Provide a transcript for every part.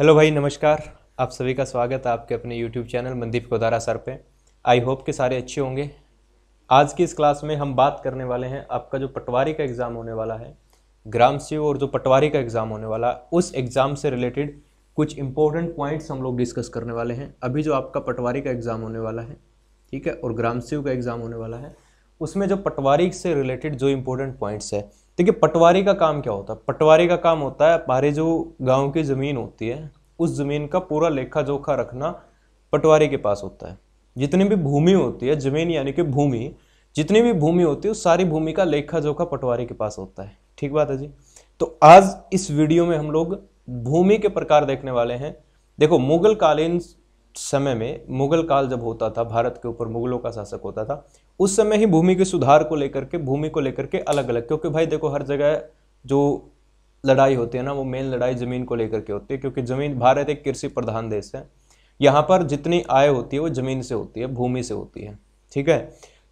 hello भाई नमस्कार आप सभी का स्वागत है आपके अपने YouTube channel Mandeep Kodara sir पे आई होप के सारे अच्छे होंगे आज की इस क्लास में हम बात करने वाले हैं आपका जो पटवारी का एग्ज़ाम होने वाला है ग्राम सेव और जो पटवारी का एग्ज़ाम होने वाला है उस एग्ज़ाम से रिलेटेड कुछ इंपॉर्टेंट पॉइंट्स हम लोग डिस्कस करने वाले हैं अभी जो आपका पटवारी का एग्ज़ाम होने वाला है ठीक है और ग्राम सेव का एग्ज़ाम होने वाला है उसमें जो पटवारी से रिलेटेड जो इम्पोर्टेंट पॉइंट्स है देखिए पटवारी का काम क्या होता है पटवारी का काम होता है हमारे जो गांव की ज़मीन होती है उस ज़मीन का पूरा लेखा जोखा रखना पटवारी के पास होता है जितनी भी भूमि होती है ज़मीन यानी कि भूमि जितनी भी भूमि होती है उस सारी भूमि का लेखा जोखा पटवारी के पास होता है ठीक बात है जी तो आज इस वीडियो में हम लोग भूमि के प्रकार देखने वाले हैं देखो मुगल कालीन समय में मुगल काल जब होता था भारत के ऊपर मुगलों का शासक होता था उस समय ही भूमि के सुधार को लेकर के भूमि को लेकर के अलग अलग क्योंकि भाई देखो हर जगह जो लड़ाई होती है ना वो मेन लड़ाई ज़मीन को लेकर के होती है क्योंकि ज़मीन भारत एक कृषि प्रधान देश है यहाँ पर जितनी आय होती है वो ज़मीन से होती है भूमि से होती है ठीक है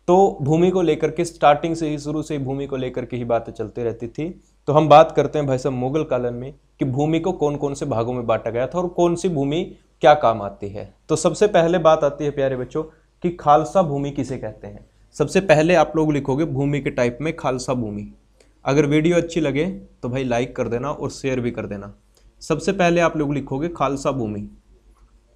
तो भूमि को लेकर के स्टार्टिंग से ही शुरू से ही भूमि को लेकर के ही बातें चलती रहती थी तो हम बात करते हैं भाई साहब मुगल कालन में कि भूमि को कौन कौन से भागों में बांटा गया था और कौन सी भूमि क्या काम आती है तो सबसे पहले बात आती है प्यारे बच्चों कि खालसा भूमि किसे कहते हैं सबसे पहले आप लोग लिखोगे भूमि के टाइप में खालसा भूमि अगर वीडियो अच्छी लगे तो भाई लाइक कर देना और शेयर भी कर देना सबसे पहले आप लोग लिखोगे खालसा भूमि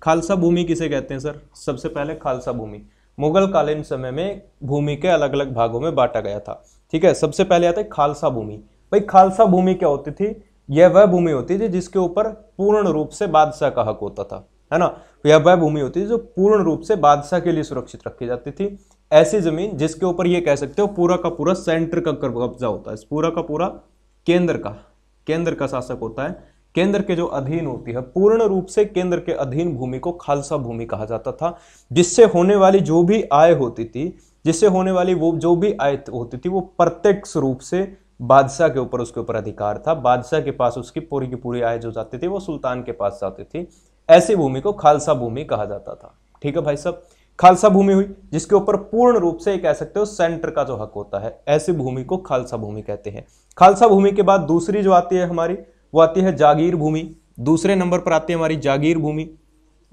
खालसा भूमि किसे कहते हैं सर सबसे पहले खालसा भूमि मुगल कालीन समय में भूमि के अलग अलग भागों में बांटा गया था ठीक है सबसे पहले आता है खालसा भूमि भाई खालसा भूमि क्या होती थी यह वह भूमि होती थी जिसके ऊपर पूर्ण रूप से बादशाह का हक होता था है ना तो यह वह भूमि होती थी जो पूर्ण रूप से बादशाह के लिए सुरक्षित रखी जाती थी ऐसी जमीन जिसके ऊपर ये कह सकते हो पूरा का पूरा सेंटर का कब्जा होता है पूरा का पूरा केंद्र का केंद्र का शासक होता है केंद्र के जो अधीन होती है पूर्ण रूप से केंद्र के अधीन भूमि को खालसा भूमि कहा जाता था जिससे होने वाली जो भी आय होती थी जिससे होने वाली वो जो भी आय होती थी वो प्रत्यक्ष रूप से बादशाह के ऊपर उसके ऊपर अधिकार था बादशाह के पास उसकी पूरी की पूरी आय जो जाती थी वो सुल्तान के पास जाती थी ऐसी भूमि को खालसा भूमि कहा जाता था ठीक है भाई साहब खालसा भूमि हुई जिसके ऊपर पूर्ण रूप से कह सकते हो सेंटर का जो हक होता है ऐसी भूमि को खालसा भूमि कहते हैं खालसा भूमि के बाद दूसरी जो आती है हमारी वो आती है जागीर भूमि दूसरे नंबर पर आती है हमारी जागीर भूमि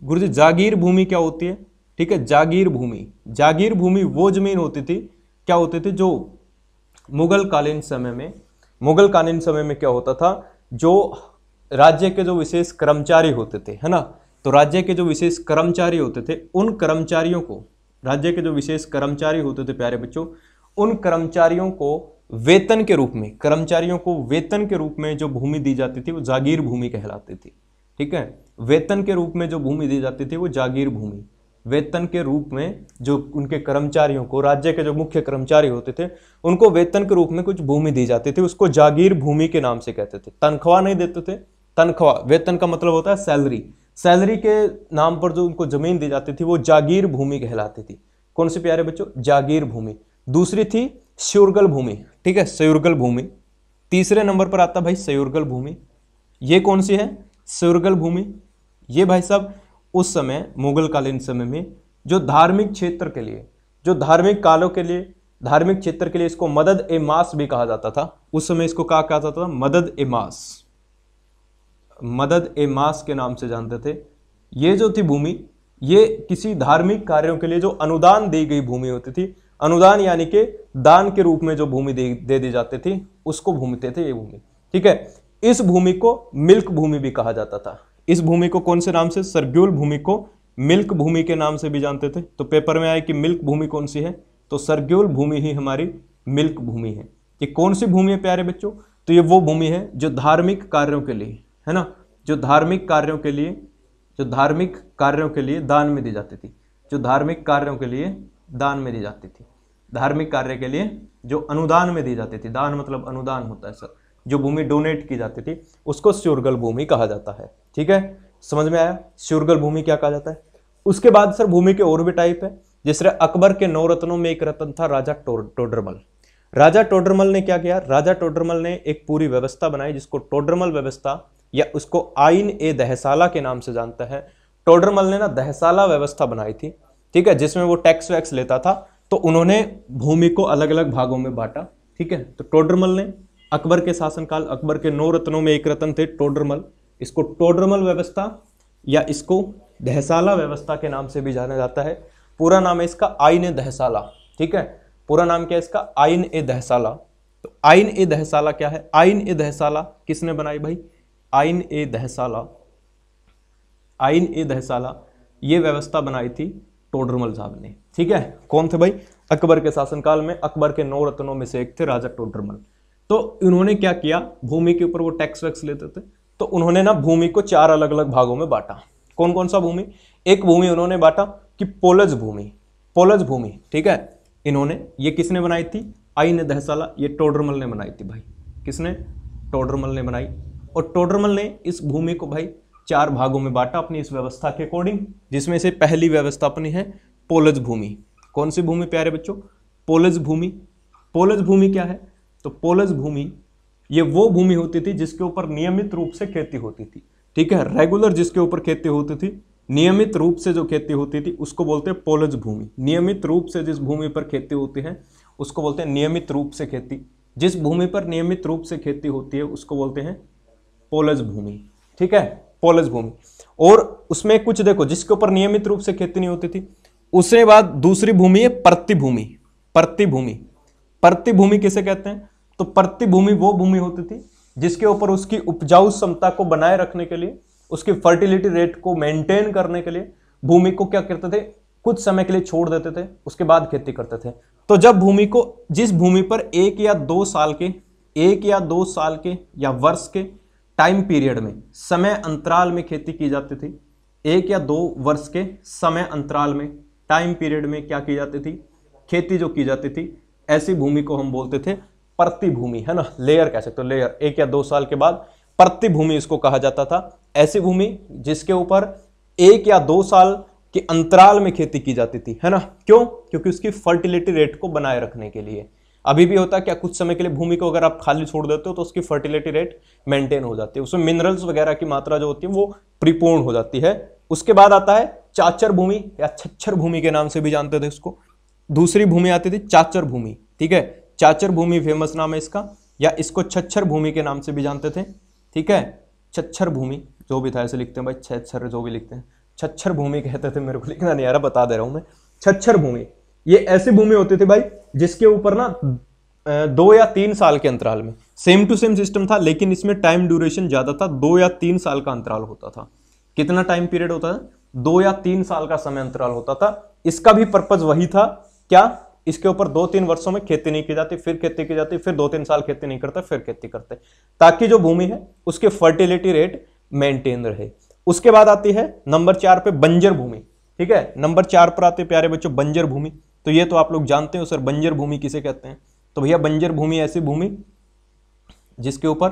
गुरु जी जागीर भूमि क्या होती है ठीक है जागीर भूमि जागीर भूमि वो जमीन होती थी क्या होती थी जो मुगल कालीन समय में मुगल कालीन समय में क्या होता था जो राज्य के जो विशेष कर्मचारी होते थे है ना तो राज्य के जो विशेष कर्मचारी होते थे उन कर्मचारियों को राज्य के जो विशेष कर्मचारी होते थे प्यारे बच्चों उन कर्मचारियों को वेतन के रूप में कर्मचारियों को वेतन के रूप में जो भूमि दी जाती थी वो जागीर भूमि कहलाती थी ठीक है वेतन के रूप में जो भूमि दी जाती थी वो जागीर भूमि वेतन के रूप में जो उनके कर्मचारियों को राज्य के जो मुख्य कर्मचारी होते थे उनको वेतन के रूप में कुछ भूमि दी जाती थी उसको जागीर भूमि के नाम से कहते थे तनख्वाह नहीं देते थे तनख्वाह वेतन का मतलब होता है सैलरी सैलरी के नाम पर जो उनको जमीन दी जाती थी वो जागीर भूमि कहलाती थी कौन से प्यारे बच्चों जागीर भूमि दूसरी थी स्यूरगल भूमि ठीक है सयुर्गल भूमि तीसरे नंबर पर आता भाई सयुर्गल भूमि ये कौन सी है सयुर्गल भूमि ये भाई साहब उस समय मुगल कालीन समय में जो धार्मिक क्षेत्र के लिए जो धार्मिक कालों के लिए धार्मिक क्षेत्र के लिए इसको मदद ए मास भी कहा जाता था उस समय इसको कहा जाता था मदद ए मास मदद ए मास के नाम से जानते थे ये जो थी भूमि ये किसी धार्मिक कार्यों के लिए जो अनुदान दी गई भूमि होती थी अनुदान यानी कि दान के रूप में जो भूमि दे, दे दी जाती थी उसको भूमिते थे ये भूमि ठीक है इस भूमि को मिल्क भूमि भी कहा जाता था इस भूमि को कौन से नाम से सरग्यूल भूमि को मिल्क भूमि के नाम से भी जानते थे तो पेपर में आया कि मिल्क भूमि कौन सी है तो सरग्यूल भूमि ही हमारी मिल्क भूमि है ये कौन सी भूमि है प्यारे बच्चों तो ये वो भूमि है जो धार्मिक कार्यों के लिए है ना जो धार्मिक कार्यों के लिए जो धार्मिक कार्यों के लिए दान में दी जाती थी जो धार्मिक कार्यों के लिए दान में दी जाती थी धार्मिक कार्य के लिए जो अनुदान में दी जाती थी दान मतलब अनुदान होता है सर जो भूमि डोनेट की जाती थी उसको स्यूर्गल भूमि कहा जाता है ठीक है समझ में आया स्योरगल भूमि क्या कहा जाता है उसके बाद सर भूमि के और भी टाइप है जिसरे अकबर के नौ रत्नों में एक रत्न था राजा टोडरमल राजा टोडरमल ने क्या किया राजा टोडरमल ने एक पूरी व्यवस्था बनाई जिसको टोडरमल व्यवस्था या उसको आइन ए दहसाला के नाम से जानता है टोडरमल ने ना दहसाला व्यवस्था बनाई थी ठीक है जिसमें वो टैक्स वैक्स लेता था तो उन्होंने भूमि को अलग अलग भागों में बांटा ठीक है तो टोडरमल ने अकबर के शासनकाल अकबर के नौ रत्नों में एक रत्न थे टोडरमल इसको टोडरमल व्यवस्था या इसको दहसाला व्यवस्था के नाम से भी जाना जाता है पूरा नाम है इसका आइन ए दहसाला ठीक है पूरा नाम क्या है इसका आइन ए दहसाला तो आइन ए दहसाला क्या है आइन ए दहसाला किसने बनाई भाई आइन ए दहसाला आइन ए दहसाला ये व्यवस्था बनाई थी टोडरमल साहब ने ठीक है कौन थे भाई अकबर के शासनकाल में अकबर के नौ रत्नों में से एक थे राजा टोडरमल तो इन्होंने क्या किया भूमि के ऊपर वो टैक्स वैक्स लेते थे तो उन्होंने ना भूमि को चार अलग अलग भागों में बांटा कौन कौन सा भूमि एक भूमि उन्होंने बांटा कि पोलज भूमि पोलज भूमि ठीक है इन्होंने ये किसने बनाई थी आई ने दहसाला ये टोडरमल ने बनाई थी भाई किसने टोडरमल ने बनाई और टोडरमल ने इस भूमि को भाई चार भागों में बांटा अपनी इस व्यवस्था के अकॉर्डिंग जिसमें से पहली व्यवस्था अपनी है पोलज भूमि कौन सी भूमि प्यारे बच्चों पोलज भूमि पोलज भूमि क्या है तो पोलज भूमि ये वो भूमि होती थी जिसके ऊपर नियमित रूप से खेती होती थी ठीक है रेगुलर जिसके ऊपर खेती होती थी नियमित रूप से जो खेती होती थी उसको बोलते हैं पोलज भूमि नियमित रूप से जिस भूमि पर खेती होती है उसको बोलते हैं नियमित रूप से खेती जिस भूमि पर नियमित रूप से खेती होती है उसको बोलते हैं पोलज भूमि ठीक है पोलज भूमि और उसमें कुछ देखो जिसके ऊपर नियमित रूप से खेती नहीं होती थी उसके बाद दूसरी भूमि है प्रतिभूमि प्रतिभूमि प्रतिभूमि किसे कहते हैं तो प्रतिभूमि वो भूमि होती थी जिसके ऊपर उसकी उपजाऊ क्षमता को बनाए रखने के लिए उसकी फर्टिलिटी रेट को मेंटेन करने के लिए भूमि को क्या करते थे कुछ समय के लिए छोड़ देते थे उसके बाद खेती करते थे तो जब भूमि को जिस भूमि पर एक या दो साल के एक या दो साल के या वर्ष के टाइम पीरियड में समय अंतराल में खेती की जाती थी एक या दो वर्ष के समय अंतराल में टाइम पीरियड में क्या की जाती थी खेती जो की जाती थी ऐसी भूमि को हम बोलते थे प्रतिभूमि है ना लेयर कह सकते हो लेयर एक या दो साल के बाद प्रतिभूमि इसको कहा जाता था ऐसी भूमि जिसके ऊपर एक या दो साल के अंतराल में खेती की जाती थी है ना क्यों क्योंकि उसकी फर्टिलिटी रेट को बनाए रखने के लिए अभी भी होता है क्या कुछ समय के लिए भूमि को अगर आप खाली छोड़ देते हो तो उसकी फर्टिलिटी रेट मेंटेन हो जाती है उसमें मिनरल्स वगैरह की मात्रा जो होती है वो परिपूर्ण हो जाती है उसके बाद आता है चाचर भूमि या छच्छर भूमि के नाम से भी जानते थे उसको दूसरी भूमि आती थी चाचर भूमि ठीक है चाचर भूमि फेमस नाम है इसका या इसको छच्छर भूमि के नाम से भी जानते थे ठीक है छच्छर भूमि जो भी था ऐसे लिखते हैं भाई छच्छर जो भी लिखते हैं छच्छर भूमि कहते थे मेरे को लिखना नहीं आ रहा बता दे रहा हूँ मैं छच्छर भूमि ये ऐसे भूमि होते थे भाई जिसके ऊपर ना दो या तीन साल के अंतराल में सेम टू सेम सिस्टम था लेकिन इसमें टाइम ड्यूरेशन ज़्यादा था दो या तीन साल का अंतराल होता था कितना टाइम पीरियड होता था दो या तीन साल का समय अंतराल होता था इसका भी पर्पज वही था क्या इसके ऊपर दो तीन वर्षों में खेती नहीं की जाती फिर खेती की जाती फिर दो तीन साल खेती नहीं करता फिर खेती करते ताकि जो भूमि है उसके फर्टिलिटी रेट मेंटेन रहे उसके बाद आती है नंबर चार पे बंजर भूमि ठीक है नंबर चार पर आते प्यारे बच्चों बंजर भूमि तो ये तो आप लोग जानते हो सर बंजर भूमि किसे कहते हैं तो भैया बंजर भूमि ऐसी भूमि जिसके ऊपर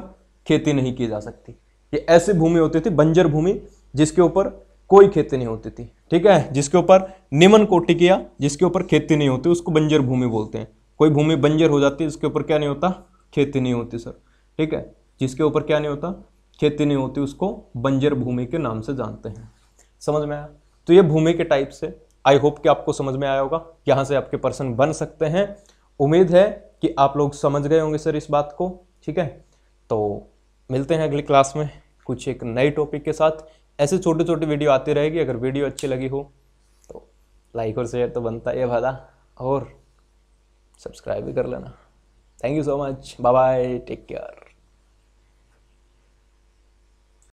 खेती नहीं की जा सकती ये ऐसी भूमि होती थी बंजर भूमि जिसके ऊपर कोई खेती नहीं होती थी ठीक है जिसके ऊपर निमन कोटि किया जिसके ऊपर खेती नहीं होती उसको बंजर भूमि बोलते हैं कोई भूमि बंजर हो जाती है जिसके ऊपर क्या नहीं होता खेती नहीं होती सर ठीक है जिसके ऊपर क्या नहीं होता खेती नहीं होती उसको बंजर भूमि के नाम से जानते हैं समझ में आया तो ये भूमि के टाइप से आई होप कि आपको समझ में आया होगा यहाँ से आपके पर्सन बन सकते हैं उम्मीद है कि आप लोग समझ गए होंगे सर इस बात को ठीक है तो मिलते हैं अगली क्लास में कुछ एक नए टॉपिक के साथ ऐसे छोटे छोटे वीडियो आती रहेगी अगर वीडियो अच्छी लगी हो तो लाइक और शेयर तो बनता है भाला और सब्सक्राइब भी कर लेना thank you so much bye bye take care